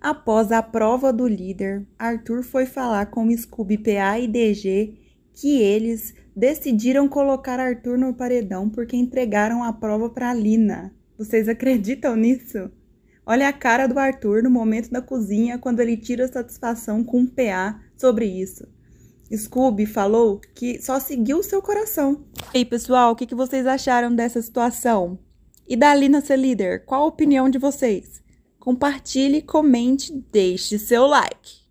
Após a prova do líder, Arthur foi falar com Scooby PA e DG que eles decidiram colocar Arthur no paredão porque entregaram a prova para Lina. Vocês acreditam nisso? Olha a cara do Arthur no momento da cozinha quando ele tira satisfação com o PA sobre isso. Scooby falou que só seguiu o seu coração. E aí, pessoal, o que vocês acharam dessa situação? E da Lina ser líder? Qual a opinião de vocês? compartilhe, comente, deixe seu like.